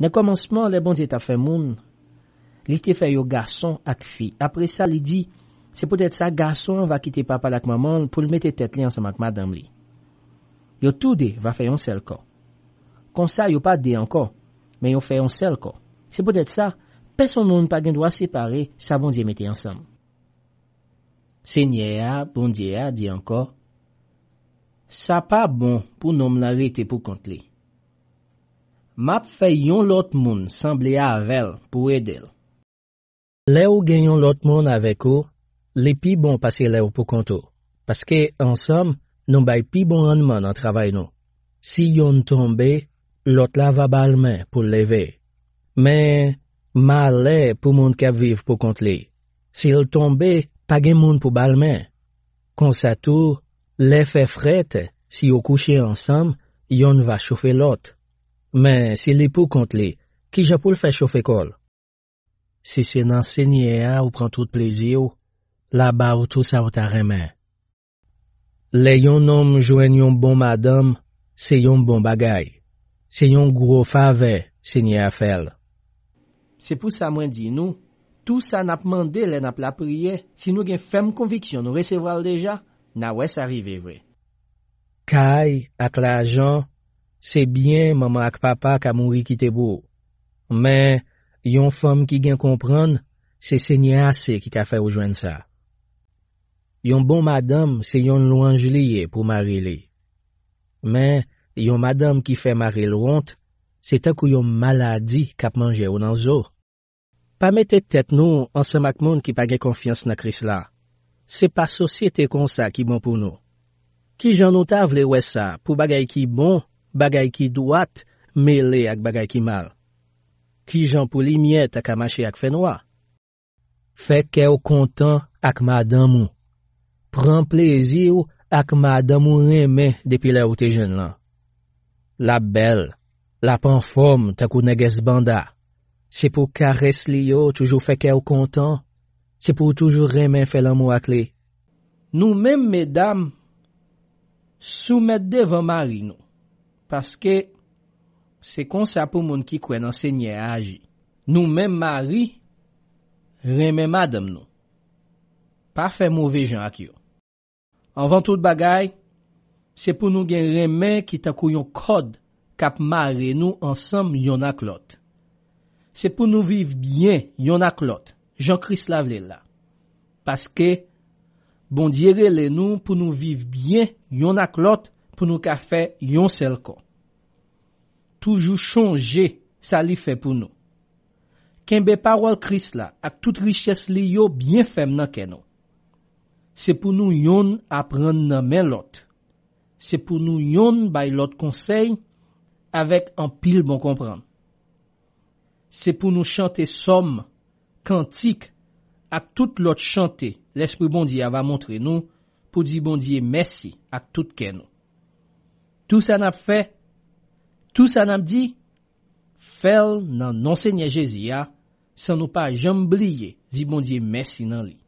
Nè komanseman, le bondye ta fe moun, li te fe yo gason ak fi. Apre sa li di, se potet sa gason va kite papa lak maman pou l mette tet li ansam ak madam li. Yo tou de va fe yon sel ko. Kon sa yo pa de anko, men yo fe yon sel ko. Se potet sa, peson moun pa gen doa separe sa bondye mette ansam. Senye bon a, bondye a, di anko, sa pa bon pou nom la ve te pou kont li. Map fè yon lot moun sanble a avèl pou edèl. Lè ou genyon lot moun avèk ou, lè pi bon pasè lè ou pou kontou. Paske, ansam, nou bay pi bon anman an travay nou. Si yon tombe, lot la va balmen pou leve. Mè, ma lè pou moun kèp viv pou kont li. Si l tombe, pa gen moun pou balmen. Kon sa tou, lè fè fred, si yo kouche ansam, yon va choufe lot. Men, se li pou kont li, ki ja pou l fè chou fè kol. Se se nan sè nye a ou pran tout plezi ou, la ba ou tout sa ou ta remè. Le yon nom jwen yon bon madame, se yon bon bagay. Se yon gro fave, sè nye a fèl. Se pou sa mwen di nou, tout sa nap mande le nap la priye, si nou gen fem konviksyon nou resevral deja, na wè s'arive we. Kay ak la jan, Se byen maman ak papa ka moui ki te bou. Men, yon fom ki gen kompran, se se nye ase ki ka fe oujwen sa. Yon bon madam se yon louanj liye pou mari li. Men, yon madam ki fe mari louant, se te kou yon maladi kap manje ou nan zo. Pa mette tet nou ansa mak moun ki page konfians na kris la. Se pa sosyete kon sa ki bon pou nou. Ki jan nou tavle we sa pou bagay ki bon, Bagay ki duat, mele ak bagay ki mal. Ki jan pou li miet ak amache ak fenwa. Fekè ou kontan ak madamou. Pren plezi ou ak madamou reme depi la ou te jen lan. La bel, la panfom takou neges banda. Se pou kares li yo, toujou fekè ou kontan. Se pou toujou reme felamou ak li. Nou men, medam, sou met devan mali nou. Paske, se kon sa pou moun ki kwen ansegnye a aji. Nou men mari, reme madam nou. Pa fe mouve jan ak yo. Anvan tout bagay, se pou nou gen reme ki takou yon khod kap mari nou ansam yon ak lot. Se pou nou viv bien yon ak lot. Jan Krislav lè la. Paske, bon dire lè nou pou nou viv bien yon ak lot pou nou ka fe yon sel kon. Toujou chonje sa li fe pou nou. Kenbe parwal kris la ak tout riches li yo byen fem nan ken nou. Se pou nou yon apren nan men lot. Se pou nou yon bay lot konsey. Avèk an pil bon kompran. Se pou nou chante som, kantik, ak tout lot chante. L'esprit bondi ava montre nou pou di bondi e mesi ak tout ken nou. Tout sa nap fe... Tous anam di, fel nan nonsenye jeziya, sanou pa jambliye di bondye mesi nan li.